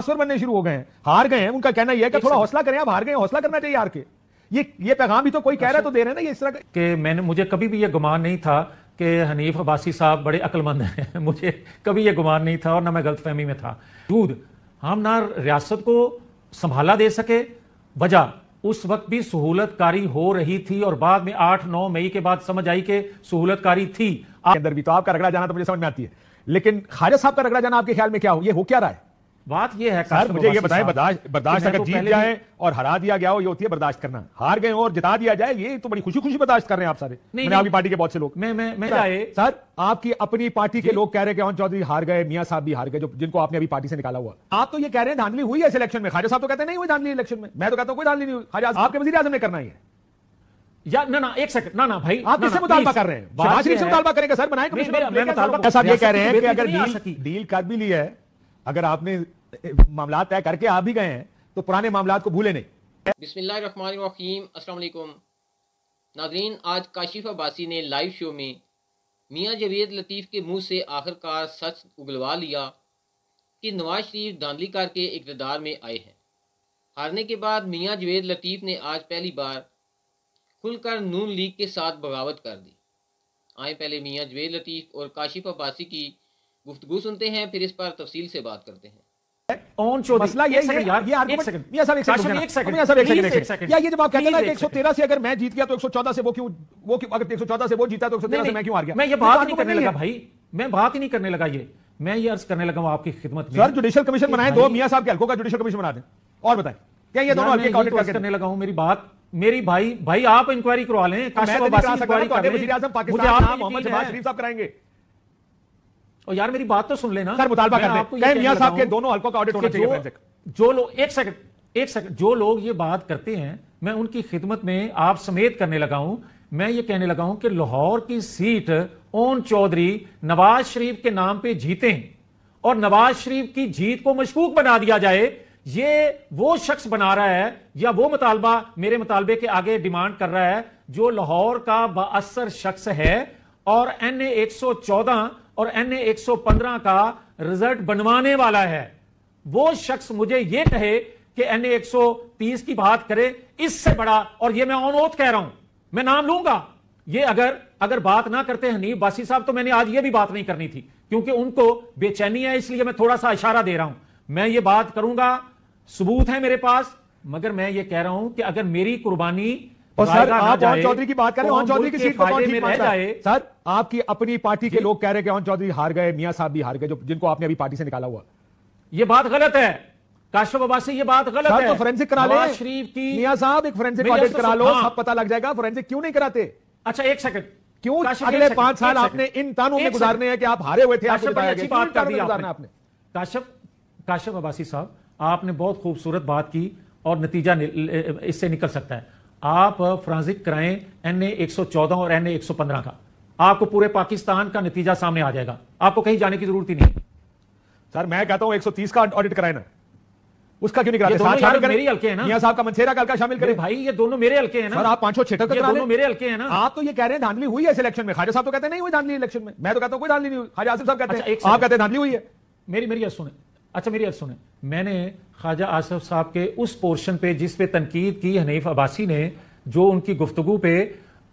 Transfer बनने शुरू हो गए हैं हार गए हैं उनका कहना यह है कि थोड़ा हौसला करें आप हार गए हौसला करना चाहिए हार के ये ये पैगाम भी तो कोई कह रहा है तो अच्छा। दे रहे हैं ना ये इस तरह के मैंने मुझे कभी भी ये गुमान नहीं था कि हनीफ अब्बासी साहब बड़े अक्लमंद हैं मुझे कभी ये गुमान नहीं था और ना मैं गलतफहमी में था दूध हम ना रियासत को संभाला दे सके वजह उस वक्त भी सहूलतकारी हो रही थी और बाद में आठ नौ मई के बाद समझ आई कि सहूलतकारी थी अंदर भी तो आपका रगड़ा जाना तो मुझे समझ में आती है लेकिन खाजा साहब का रगड़ा जाना आपके ख्याल में क्या हो ये हो क्या रहा है बात यह है सर मुझे ये बताएं बर्दाश्त अगर जीत जाए और हरा दिया गया हो ये होती है बर्दाश्त करना हार गए और जिता दिया जाए ये तो बड़ी खुशी खुशी बर्दाश्त कर रहे हैं आप सारे नहीं, आपकी पार्टी के बहुत से लोग मैं मैं मैं सर आपकी अपनी पार्टी के लोग कह रहे हैं चौधरी हार गए मियाँ साहब भी हार गए जो जिनको आपने अभी पार्टी से निकाला हुआ आप तो ये कह रहे हैं धानवी हुई है इलेक्शन में खाजा साहब तो कहते हैं नहीं हुई धानवी इलेक्शन में मैं तो कहता हूँ कोई धांधली नहीं हुई आपके वजी आजम ने करना ही है या ना ना एक सेकंड ना ना भाई आप किससे मुतालबा कर रहे हैं मुतालबा करेंगे सर बनाए कमिश्नर ये कह रहे हैं कि अगर डील कर भी ली है अगर आपने मामला तय करके आ भी गए हैं तो पुराने मामला को भूले नहीं बिस्मिल्लाम अस्सलाम नाजरीन आज काशिफ अब्बासी ने लाइव शो में मियाँ जवेद लतीफ़ के मुंह से आखिरकार सच उगलवा लिया कि नवाज शरीफ धांधली करके इकतदार में आए हैं हारने के बाद मियाँ जवेद लतीफ़ ने आज पहली बार खुलकर नून लीग के साथ बगावत कर दी आए पहले मियाँ जवेद लतीफ़ और काशिफ अब्बासी की गुफ्तगु सुनते हैं फिर इस पर तफसील से बात करते हैं नहीं करने लगा भाई मैं बात ही नहीं करने लगा ये मैं अर्ज करने लगा आपकी खिदमत जुडिशल सर जुडिशियल कमीशन बनाए दो मिया साहब के हल्को का जुडिशियल कमीशन बना दें और बताए क्या ये दोनों तो करने लगा हूँ मेरी बात मेरी भाई भाई आप इंक्वायरी करवा लेंगे तो और यार मेरी बात तो सुन लेना सर मुतालबा कर साहब के दोनों हलकों का ऑडिट होना चाहिए जो लोग एक सेकंड एक सेकंड जो लोग ये बात करते हैं मैं उनकी खिदमत में आप समेत करने लगा हूं मैं ये कहने लगा हूं कि लाहौर की सीट ओन चौधरी नवाज शरीफ के नाम पे जीते और नवाज शरीफ की जीत को मशकूक बना दिया जाए ये वो शख्स बना रहा है या वो मुतालबा मेरे मुतालबे के आगे डिमांड कर रहा है जो लाहौर का बासर शख्स है और एन ए चौदह और एन ए पंद्रह का रिजल्ट बनवाने वाला है वो शख्स मुझे ये कहे कि एन ए 130 की बात करे इससे बड़ा और ये मैं ऑन ओथ कह रहा हूं मैं नाम लूंगा ये अगर अगर बात ना करते हनीफ बासी साहब तो मैंने आज ये भी बात नहीं करनी थी क्योंकि उनको बेचैनी है इसलिए मैं थोड़ा सा इशारा दे रहा हूं मैं ये बात करूंगा सबूत है मेरे पास मगर मैं ये कह रहा हूं कि अगर मेरी कुर्बानी और सर आप ऑन चौधरी की बात कर रहे हैं ऑन तो चौधरी की सीट पर सर आपकी अपनी पार्टी के तो लोग कह रहे हैं कि ऑन चौधरी हार गए मियां साहब भी हार गए जो जिनको आपने अभी पार्टी से निकाला हुआ ये बात गलत है काशफ अब्बासी ये बात गलत है तो फोरेंसिक करा ले शरीफ की मियां साहब एक फोरेंसिक ऑडिट करा लो हाँ। सब पता लग जाएगा फोरेंसिक क्यों नहीं कराते अच्छा एक सेकंड क्यों अगले पांच साल आपने इन तानों में गुजारने हैं कि आप हारे हुए थे बात कर दी आपने काशफ काशफ अब्बासी साहब आपने बहुत खूबसूरत बात की और नतीजा इससे निकल सकता है आप फ्रांसिक कराएं एन ए एक और एन ए एक का आपको पूरे पाकिस्तान का नतीजा सामने आ जाएगा आपको कहीं जाने की जरूरत ही नहीं सर मैं कहता हूं 130 का ऑडिट कराए ना उसका क्यों निकालते साथ शामिल मेरे हल्के हैं ना साहब का मंसेरा का शामिल करें भाई ये दोनों मेरे हल्के हैं ना सर आप पांच सौ छठक दोनों मेरे हल्के हैं ना आप तो ये कह रहे हैं धांधली हुई है इलेक्शन में खाजा साहब तो कहते नहीं हुई धांधली इलेक्शन में मैं तो कहता हूँ कोई धांधली नहीं हुई खाजा साहब कहते अच्छा, हैं आप कहते हैं धांधली हुई है मेरी मेरी सुने अच्छा मेरी अब सुने मैंने ख्वाजा आसफ साहब के उस पोर्शन पे जिस पे तनकीद की हनीफ अब्बासी ने जो उनकी गुफ्तगु पे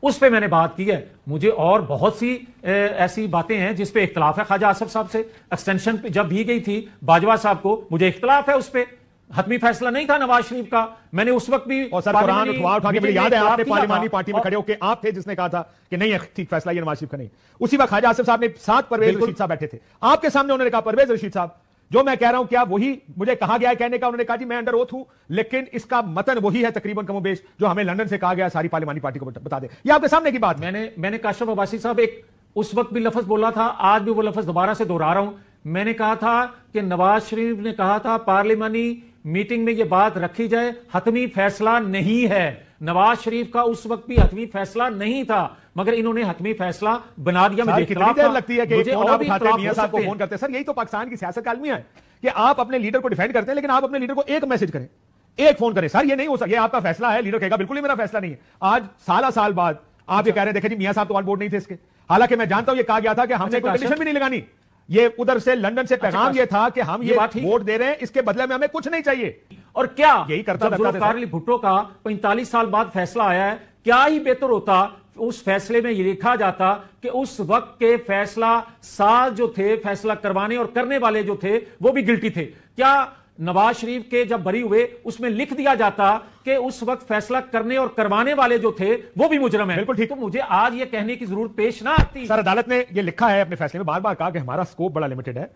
उस पे मैंने बात की है मुझे और बहुत सी ए, ऐसी बातें हैं जिस पे इख्तलाफ है ख्वाजा आसफ साहब से एक्सटेंशन पे जब भी गई थी बाजवा साहब को मुझे इख्तलाफ है उस पर हतमी फैसला नहीं था नवाज शरीफ का मैंने उस वक्त भी और सर कुरान उठवा उठा के मुझे याद है आपने पार्लियामानी पार्टी में खड़े होकर आप थे जिसने कहा था कि नहीं है ठीक फैसला ये नवाज शरीफ का नहीं उसी वक्त ख्वाजा आसिफ साहब ने साथ परवेज रशीद साहब बैठे थे आपके सामने उन्होंने कहा परवेज रशीद साहब जो मैं कह रहा हूं क्या वही मुझे कहा गया है कहने का उन्होंने कहा जी मैं अंडर ओथ हूं लेकिन इसका मतन वही है तकरीबन कमोबेश जो हमें लंदन से कहा गया सारी पार्लिमानी पार्टी को बता दे ये आपके सामने की बात मैंने मैंने काशफ अबासी साहब एक उस वक्त भी लफज बोला था आज भी वो लफज दोबारा से दोहरा रहा हूं मैंने कहा था कि नवाज शरीफ ने कहा था पार्लियमानी मीटिंग में यह बात रखी जाए हतमी फैसला नहीं है नवाज शरीफ का उस वक्त भी हतमी फैसला नहीं था मगर इन्होंने हतमी फैसला बना दिया मुझे कितनी देर लगती है कि फोन आप उठाते मियां साहब को फोन करते हैं सर यही तो पाकिस्तान की सियासत का है कि आप अपने लीडर को डिफेंड करते हैं लेकिन आप अपने लीडर को एक मैसेज करें एक फोन करें सर ये नहीं हो सके आपका फैसला है लीडर कहेगा बिल्कुल ही मेरा फैसला नहीं है आज साल साल बाद आप ये अच्छा। कह रहे हैं देखे जी मियाँ साहब तो ऑन बोर्ड नहीं थे इसके हालांकि मैं जानता हूं ये कहा गया था कि हमने अच्छा, कोई कंडीशन अच्छा। भी नहीं लगानी ये उधर से लंदन से पैगाम ये था कि हम ये वोट दे रहे हैं इसके बदले में हमें कुछ नहीं चाहिए और क्या यही करता था भुट्टो का पैंतालीस साल बाद फैसला आया है क्या ही बेहतर होता उस फैसले में ये लिखा जाता कि उस वक्त के फैसला साल जो थे फैसला करवाने और करने वाले जो थे वो भी गिल्टी थे क्या नवाज शरीफ के जब बरी हुए उसमें लिख दिया जाता कि उस वक्त फैसला करने और करवाने वाले जो थे वो भी मुजरम है बिल्कुल ठीक तो मुझे आज ये कहने की जरूरत पेश ना आती सर अदालत ने ये लिखा है अपने फैसले में बार बार कहा कि हमारा स्कोप बड़ा लिमिटेड है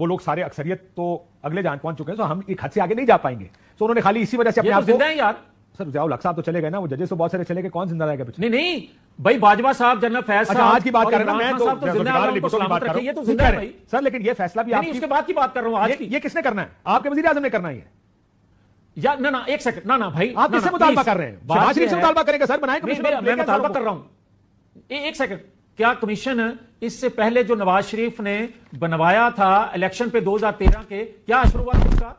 वो लोग सारे अक्सरियत तो अगले जान पहुंच चुके हैं तो हम एक हद से आगे नहीं जा पाएंगे सो तो उन्होंने खाली इसी वजह से अपने तो आप जिंदा यार सर जाओ हक तो चले गए ना वो जजेस तो बहुत सारे चले गए कौन जिंदा रहेगा नहीं नहीं भाई बाजवा साहब जनरल फैसला अच्छा, आज की बात कर रहा तो मैं तो ये तो जिंदा है सर लेकिन ये फैसला भी आपकी उसके बाद की बात कर रहा हूँ आज ये किसने करना है आपके वजीर आजम ने करना है या ना ना एक सेकंड ना ना भाई आप किससे मुतालबा कर रहे हैं मुतालबा करेंगे सर बनाए मैं मुतालबा कर रहा हूँ एक सेकंड क्या कमीशन इससे पहले जो नवाज शरीफ ने बनवाया था इलेक्शन पे 2013 के क्या असर हुआ था उसका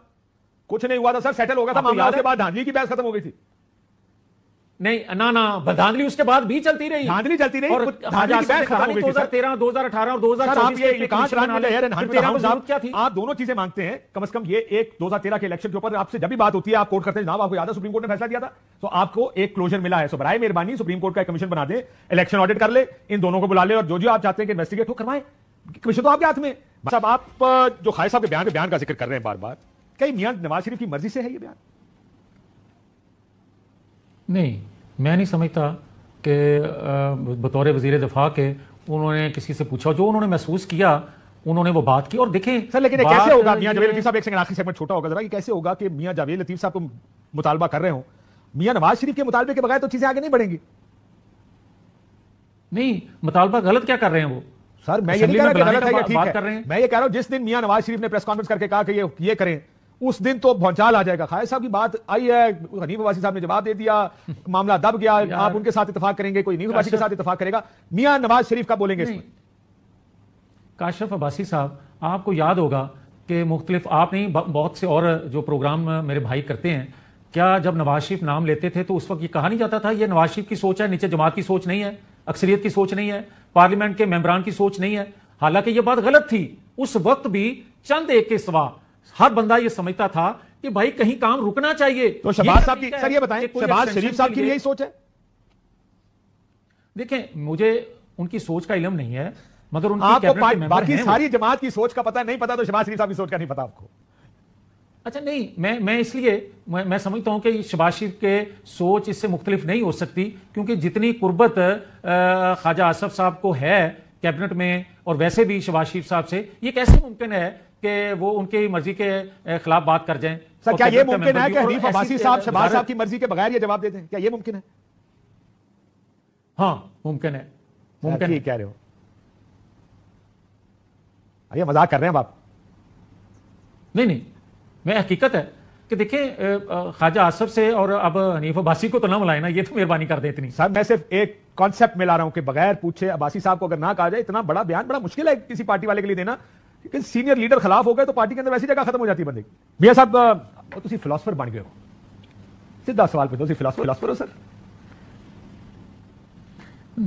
कुछ नहीं हुआ था सर सेटल हो गया था मामला के बाद धांधली की बहस खत्म हो गई थी नहीं ना ना धांधली उसके बाद भी चलती रही धांधली चलती रही और दो हजार तेरह दो हजार अठारह और दो हजार आप दोनों चीजें मांगते हैं कम से कम ये एक दो हजार तेरह के इलेक्शन के ऊपर आपसे जब भी बात होती है आप कोर्ट करते हैं जनाब आपको याद है सुप्रीम कोर्ट ने फैसला दिया था तो आपको एक क्लोजर मिला है सो बराय मेहरबानी सुप्रीम कोर्ट का कमीशन बना दे इलेक्शन ऑडिट कर ले इन दोनों को बुला ले और जो जो आप चाहते हैं कि इन्वेस्टिगेट हो करवाए कमीशन तो आपके हाथ में साहब आप जो खाई साहब के बयान बयान का जिक्र कर रहे हैं बार बार कई मियां नवाज शरीफ की मर्जी से है ये बयान नहीं मैं नहीं समझता कि बतौर वजीर दफा के उन्होंने किसी से पूछा जो उन्होंने महसूस किया उन्होंने वो बात की और देखे सर लेकिन कैसे होगा मियां जावेद लतीफ साहब एक सेकंड आखिरी सेकंड छोटा होगा जरा कि कैसे होगा कि मियां जावेद लतीफ साहब को मुतालबा कर रहे हो मियां नवाज शरीफ के मुतालबे के बगैर तो चीजें आगे नहीं बढ़ेंगी नहीं मुतालबा गलत क्या कर रहे हैं वो सर मैं ये नहीं कह रहा कि गलत है या ठीक है मैं ये कह रहा हूं जिस दिन मियां नवाज शरीफ ने प्रेस कॉन्फ्रेंस करके कहा कि ये ये करें उस दिन तो भौचाल आ जाएगा खायर साहब की बात आई है हनीफ अबासी साहब ने जवाब दे दिया मामला दब गया आप उनके साथ इतफाक करेंगे कोई हनीफ के साथ इतफाक करेगा मियाँ नवाज शरीफ का बोलेंगे काशफ अबासी साहब आपको याद होगा कि मुख्तलिफ आप नहीं बहुत से और जो प्रोग्राम मेरे भाई करते हैं क्या जब नवाज शरीफ नाम लेते थे तो उस वक्त ये कहा नहीं जाता था ये नवाज शरीफ की सोच है नीचे जमात की सोच नहीं है अक्सरियत की सोच नहीं है पार्लियामेंट के मेम्बरान की सोच नहीं है हालांकि ये बात गलत थी उस वक्त भी चंद एक के सवा हर बंदा ये समझता था कि भाई कहीं काम रुकना चाहिए तो शहबाज साहब की सर ये बताएं शहबाज शरीफ साहब की यही सोच है देखें मुझे उनकी सोच का इलम नहीं है मगर उनकी आपको बाकी सारी जमात की सोच का पता नहीं पता तो शहबाज शरीफ साहब की सोच का नहीं पता आपको अच्छा नहीं मैं मैं इसलिए मैं, मैं समझता हूं कि शबाज शरीफ के सोच इससे मुख्तलिफ नहीं हो सकती क्योंकि जितनी कुर्बत ख्वाजा आसफ साहब को है कैबिनेट में और वैसे भी शबाज शरीफ साहब से ये कैसे मुमकिन है कि वो उनकी मर्जी के खिलाफ बात कर जाएं सर क्या ये मुमकिन है कि हनीफ अब्बासी साहब शहबाज साहब की मर्जी के बगैर ये जवाब दे दें क्या ये मुमकिन है हाँ मुमकिन है अच्छा, मुमकिन है कह रहे हो अरे मजाक कर रहे हैं आप नहीं नहीं मैं हकीकत है कि देखिए ख्वाजा आसफ से और अब हनीफ अब्बासी को तो ना बुलाए ना ये तो मेहरबानी कर दे इतनी साहब मैं सिर्फ एक कॉन्सेप्ट मिला रहा हूं कि बगैर पूछे अब्बासी साहब को अगर ना कहा जाए इतना बड़ा बयान बड़ा मुश्किल है किसी पार्टी वाले के लिए देना लेकिन सीनियर लीडर खिलाफ हो गए तो पार्टी के अंदर वैसी जगह खत्म हो जाती है बंदे की भैया साहब तो तुम फिलोसफर बन गए हो सीधा सवाल पे तुम फिलोसफर हो सर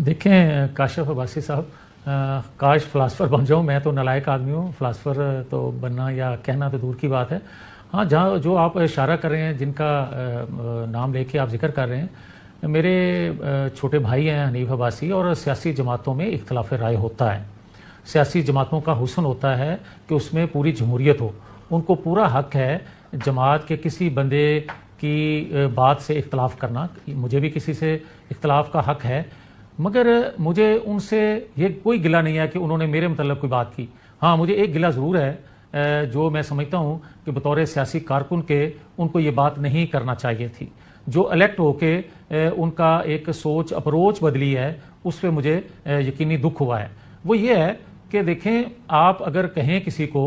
देखें काशफ अब्बासी साहब काश फिलासफर बन जाऊँ मैं तो नलायक आदमी हूँ फिलासफर तो बनना या कहना तो दूर की बात है हाँ जहाँ जो आप इशारा कर रहे हैं जिनका नाम लेके आप जिक्र कर रहे हैं मेरे छोटे भाई हैं हनीफ अब्बासी और सियासी जमातों में इख्तलाफ राय होता है सियासी जमातों का हुसन होता है कि उसमें पूरी जमहूरियत हो उनको पूरा हक है जमात के किसी बंदे की बात से इख्तलाफ करना मुझे भी किसी से इख्तलाफ का हक है मगर मुझे उनसे ये कोई गिला नहीं है कि उन्होंने मेरे मतलब कोई बात की हाँ मुझे एक गिला ज़रूर है जो मैं समझता हूँ कि बतौर सियासी कारकुन के उनको ये बात नहीं करना चाहिए थी जो अलेक्ट होके उनका एक सोच अप्रोच बदली है उस पर मुझे यकीनी दुख हुआ है वो ये है कि देखें आप अगर कहें किसी को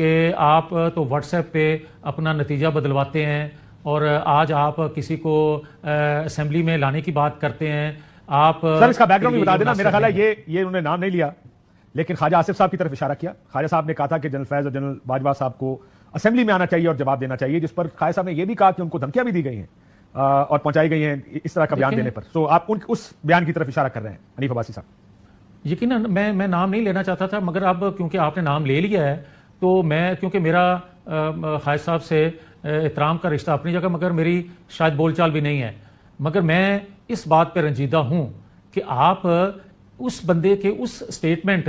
कि आप तो व्हाट्सएप पे अपना नतीजा बदलवाते हैं और आज आप किसी को असेंबली में लाने की बात करते हैं आप सर इसका बैकग्राउंड भी बता देना मेरा ख्याल है ये ये उन्होंने नाम नहीं लिया लेकिन ख्वाजा आसिफ साहब की तरफ इशारा किया ख्वाजा साहब ने कहा था कि जनरल फैज और जनरल बाजवा साहब को असेंबली में आना चाहिए और जवाब देना चाहिए जिस पर ख्वाजा साहब ने यह भी कहा कि उनको धमकियां भी दी गई हैं और पहुंचाई गई हैं इस तरह का बयान देने पर सो आप उन उस बयान की तरफ इशारा कर रहे हैं अनिफ अबासी साहब यकीन मैं मैं नाम नहीं लेना चाहता था मगर अब क्योंकि आपने नाम ले लिया है तो मैं क्योंकि मेरा खाद साहब से एहतराम का रिश्ता अपनी जगह मगर मेरी शायद बोलचाल भी नहीं है मगर मैं इस बात पर रंजीदा हूँ कि आप उस बंदे के उस स्टेटमेंट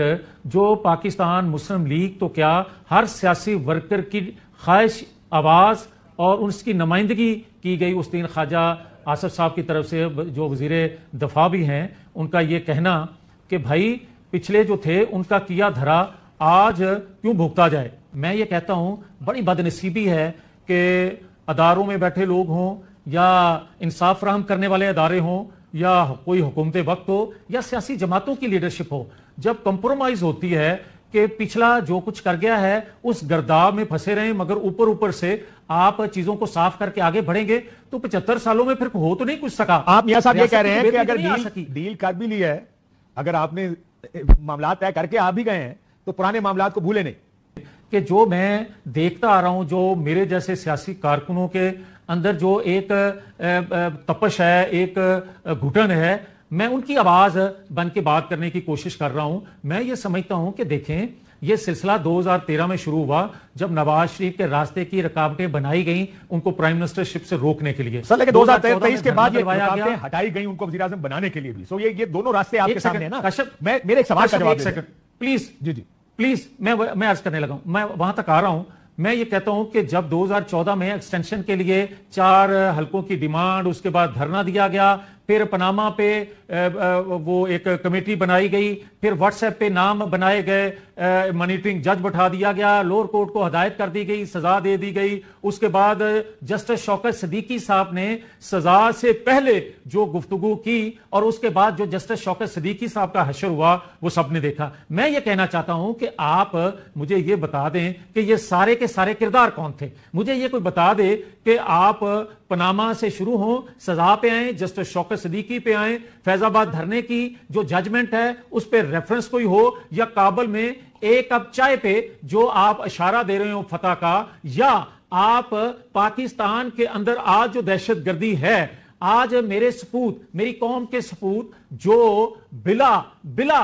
जो पाकिस्तान मुस्लिम लीग तो क्या हर सियासी वर्कर की ख्वाहिश आवाज़ और उसकी नुमाइंदगी की गई उस दिन ख्वाजा आसफ साहब की तरफ से जो वजीर दफा भी हैं उनका ये कहना कि भाई पिछले जो थे उनका किया धरा आज क्यों भुगता जाए मैं ये कहता हूं बड़ी बदनसीबी है कि अदारों में बैठे लोग हों या इंसाफ फ्राहम करने वाले अदारे हों या कोई हुकूमत वक्त हो या सियासी जमातों की लीडरशिप हो जब कंप्रोमाइज होती है कि पिछला जो कुछ कर गया है उस गर्दाव में फंसे रहे मगर ऊपर ऊपर से आप चीजों को साफ करके आगे बढ़ेंगे तो पचहत्तर सालों में फिर हो तो नहीं कुछ सका आप साहब ये कह रहे हैं कि अगर तो डील, डील कर भी लिया है अगर आपने मामला तय करके आ भी गए हैं तो पुराने मामला को भूले नहीं कि जो मैं देखता आ रहा हूं जो मेरे जैसे सियासी कारकुनों के अंदर जो एक तपश है एक घुटन है मैं उनकी आवाज बन के बात करने की कोशिश कर रहा हूं मैं ये समझता हूं कि देखें ये सिलसिला 2013 में शुरू हुआ जब नवाज शरीफ के रास्ते की रकावटें बनाई गई उनको प्राइम मिनिस्टरशिप से रोकने के लिए सर लेकिन 2023 के बाद ये रुकावटें हटाई गई उनको वजीर बनाने के लिए भी सो ये ये दोनों रास्ते आपके सामने ना कश्यप मैं मेरे एक सवाल का जवाब प्लीज जी जी प्लीज मैं मैं अर्ज करने लगा मैं वहां तक आ रहा हूं मैं ये कहता हूं कि जब 2014 में एक्सटेंशन के लिए चार हलकों की डिमांड उसके बाद धरना दिया गया फिर पनामा पे वो एक कमेटी बनाई गई फिर व्हाट्सएप पे नाम बनाए गए मॉनिटरिंग जज बैठा दिया गया लोअर कोर्ट को हदायत कर दी गई सजा दे दी गई उसके बाद जस्टिस शौकत सदीकी साहब ने सजा से पहले जो गुफ्तगु की और उसके बाद जो जस्टिस शौकत सदीकी साहब का हशर हुआ वो सबने देखा मैं ये कहना चाहता हूं कि आप मुझे ये बता दें कि ये सारे के सारे किरदार कौन थे मुझे ये कोई बता दे कि आप पनामा से शुरू हो सजा पे आए जस्टिस शौकत सदीकी पे आए फैजाबाद धरने की जो जजमेंट है उस पर रेफरेंस कोई हो या काबल में एक कप चाय पे जो आप इशारा दे रहे हो फतेह का या आप पाकिस्तान के अंदर आज जो दहशत गर्दी है आज मेरे सपूत मेरी कौम के सपूत जो बिला बिला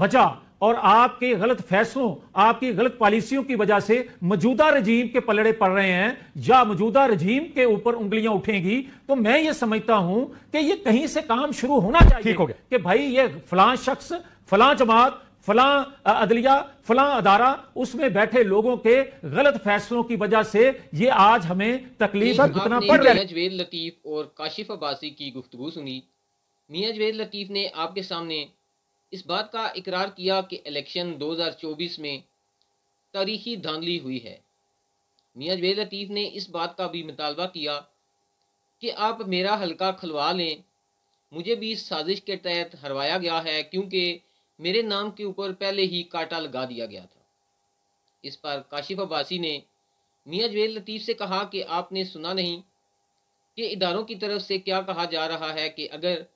वजह और आपके गलत फैसलों आपकी गलत पॉलिसियों की वजह से मौजूदा रजीम के पलड़े पड़ रहे हैं या मौजूदा रजीम के ऊपर उंगलियां उठेंगी तो मैं ये समझता हूं कि ये कहीं से काम शुरू होना चाहिए हो कि भाई ये फलां शख्स फलां जमात फलां अदलिया फलां अदारा उसमें बैठे लोगों के गलत फैसलों की वजह से ये आज हमें तकलीफ भुगतना पड़ रहा है जवेद लतीफ और काशिफ अब्बासी की गुफ्तु सुनी मियाँ जवेद लतीफ ने आपके सामने इस बात का इकरार किया कि इलेक्शन 2024 में तारीखी धांधली हुई है मियाँ जवेद लतीफ़ ने इस बात का भी मुतालबा किया कि आप मेरा हलका खुलवा लें मुझे भी साजिश के तहत हरवाया गया है क्योंकि मेरे नाम के ऊपर पहले ही काटा लगा दिया गया था इस पर काशिफ अब्बासी ने मियाँ जवेद लतीफ़ से कहा कि आपने सुना नहीं कि इदारों की तरफ से क्या कहा जा रहा है कि अगर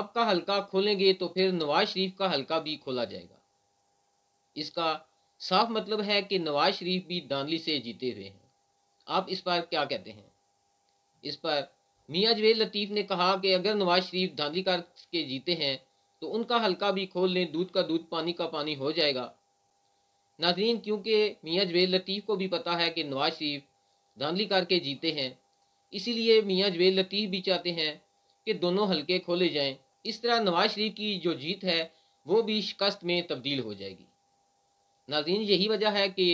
आपका हलका खोलेंगे तो फिर नवाज शरीफ का हलका भी खोला जाएगा इसका साफ मतलब है कि नवाज शरीफ भी दानली से जीते हुए हैं आप इस पर क्या कहते हैं इस पर मियाँ जवेद लतीफ़ ने कहा कि अगर नवाज शरीफ धांधली करके जीते हैं तो उनका हल्का भी खोल लें दूध का दूध पानी का पानी हो जाएगा नाजरीन क्योंकि मियाँ जवेल लतीफ़ को भी पता है कि नवाज शरीफ धांधली करके जीते हैं इसीलिए मियाँ जवेल लतीफ़ भी चाहते हैं कि दोनों हल्के खोले जाएं इस तरह नवाज शरीफ की जो जीत है वो भी शिकस्त में तब्दील हो जाएगी नाजीन यही वजह है कि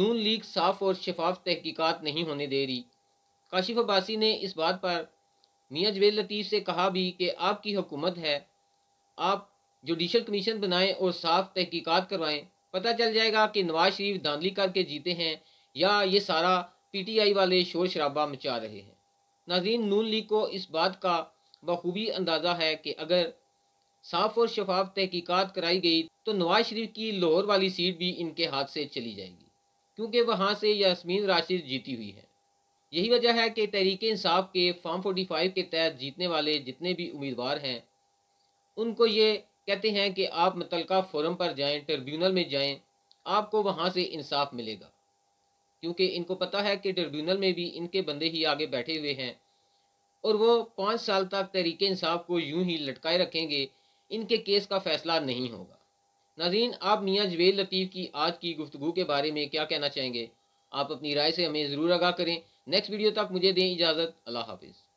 नून लीग साफ और शफाफ तहकीकत नहीं होने दे रही काशिफ अब्बासी ने इस बात पर मियाँ जवेल लतीफ़ से कहा भी कि आपकी हुकूमत है आप जुडिशल कमीशन बनाएं और साफ तहकीकात करवाएं पता चल जाएगा कि नवाज शरीफ धांधली करके जीते हैं या ये सारा पीटीआई वाले शोर शराबा मचा रहे हैं नाजीन नून लीग को इस बात का बखूबी अंदाज़ा है कि अगर साफ और शफाफ तहकीकात कराई गई तो नवाज शरीफ की लाहौर वाली सीट भी इनके हाथ से चली जाएगी क्योंकि वहाँ से यासमीन राशिद जीती हुई है यही वजह है कि तहरीक इंसाफ के फॉर्म 45 के तहत जीतने वाले जितने भी उम्मीदवार हैं उनको ये कहते हैं कि आप मुतलका फोरम पर जाएं ट्रिब्यूनल में जाएं आपको वहाँ से इंसाफ मिलेगा क्योंकि इनको पता है कि ट्रिब्यूनल में भी इनके बंदे ही आगे बैठे हुए हैं और वो पाँच साल तक तहरीक इंसाफ को यूं ही लटकाए रखेंगे इनके केस का फैसला नहीं होगा नाजीन आप मियाँ जवेल लतीफ़ की आज की गुफ्तु के बारे में क्या कहना चाहेंगे आप अपनी राय से हमें ज़रूर आगाह करें नेक्स्ट वीडियो तक मुझे दें इजाज़त अल्लाह हाफिज़